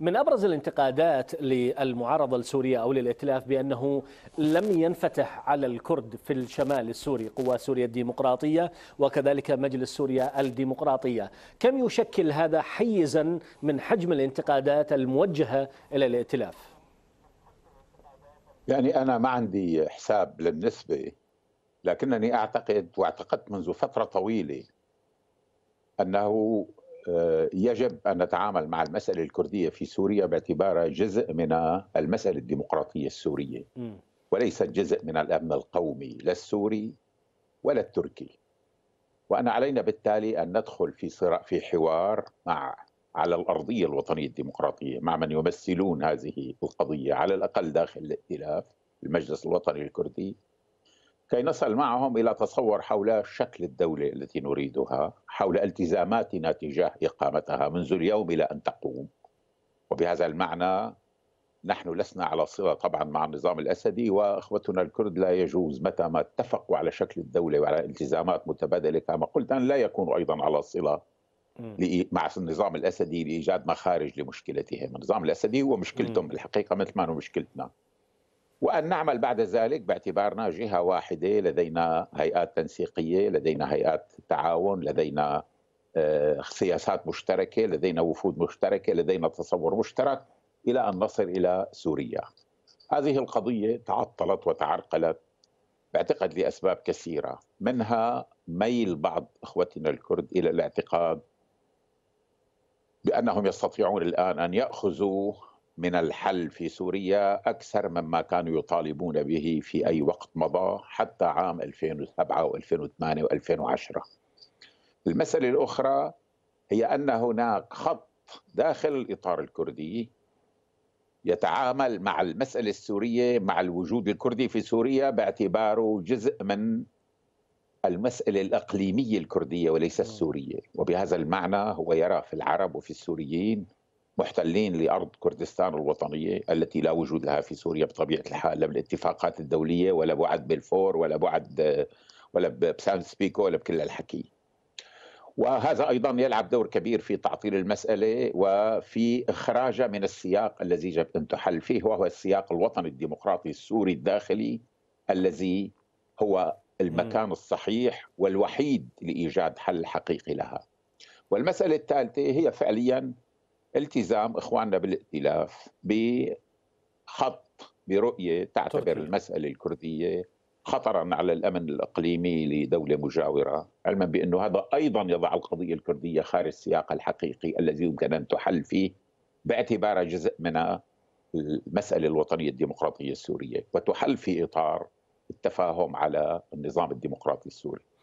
من ابرز الانتقادات للمعارضه السوريه او للائتلاف بانه لم ينفتح على الكرد في الشمال السوري قوى سوريا الديمقراطيه وكذلك مجلس سوريا الديمقراطيه، كم يشكل هذا حيزا من حجم الانتقادات الموجهه الى الائتلاف؟ يعني انا ما عندي حساب للنسبه لكنني اعتقد واعتقدت منذ فتره طويله انه يجب ان نتعامل مع المساله الكرديه في سوريا باعتبارها جزء من المساله الديمقراطيه السوريه وليس جزء من الامن القومي لا السوري ولا التركي وان علينا بالتالي ان ندخل في صراع في حوار مع على الارضيه الوطنيه الديمقراطيه مع من يمثلون هذه القضيه على الاقل داخل الائتلاف المجلس الوطني الكردي كي نصل معهم الى تصور حول شكل الدوله التي نريدها، حول التزاماتنا تجاه اقامتها منذ اليوم الى ان تقوم. وبهذا المعنى نحن لسنا على صله طبعا مع النظام الاسدي واخوتنا الكرد لا يجوز متى ما اتفقوا على شكل الدوله وعلى التزامات متبادله كما قلت ان لا يكونوا ايضا على صله مع النظام الاسدي لايجاد مخارج لمشكلتهم، النظام الاسدي هو مشكلتهم بالحقيقه مثل ما هو مشكلتنا. وأن نعمل بعد ذلك باعتبارنا جهة واحدة لدينا هيئات تنسيقية لدينا هيئات تعاون لدينا آه، سياسات مشتركة لدينا وفود مشتركة لدينا تصور مشترك إلى أن نصل إلى سوريا هذه القضية تعطلت وتعرقلت بعتقد لأسباب كثيرة منها ميل بعض إخوتنا الكرد إلى الاعتقاد بأنهم يستطيعون الآن أن يأخذوا من الحل في سوريا أكثر مما كانوا يطالبون به في أي وقت مضى حتى عام 2007 و2008 و2010 المسألة الأخرى هي أن هناك خط داخل الإطار الكردي يتعامل مع المسألة السورية مع الوجود الكردي في سوريا باعتباره جزء من المسألة الإقليمية الكردية وليس السورية وبهذا المعنى هو يرى في العرب وفي السوريين محتلين لارض كردستان الوطنيه التي لا وجود لها في سوريا بطبيعه الحال لا بالاتفاقات الدوليه ولا بعد بلفور ولا بعد ولا بسان سبيكو ولا بكل الحكي. وهذا ايضا يلعب دور كبير في تعطيل المساله وفي اخراجها من السياق الذي يجب ان تحل فيه وهو السياق الوطني الديمقراطي السوري الداخلي الذي هو المكان الصحيح والوحيد لايجاد حل حقيقي لها. والمساله الثالثه هي فعليا التزام اخواننا بالائتلاف بخط برؤيه تعتبر طبعا. المساله الكرديه خطرا على الامن الاقليمي لدوله مجاوره، علما بانه هذا ايضا يضع القضيه الكرديه خارج السياق الحقيقي الذي يمكن ان تحل فيه باعتبارها جزء من المساله الوطنيه الديمقراطيه السوريه، وتحل في اطار التفاهم على النظام الديمقراطي السوري.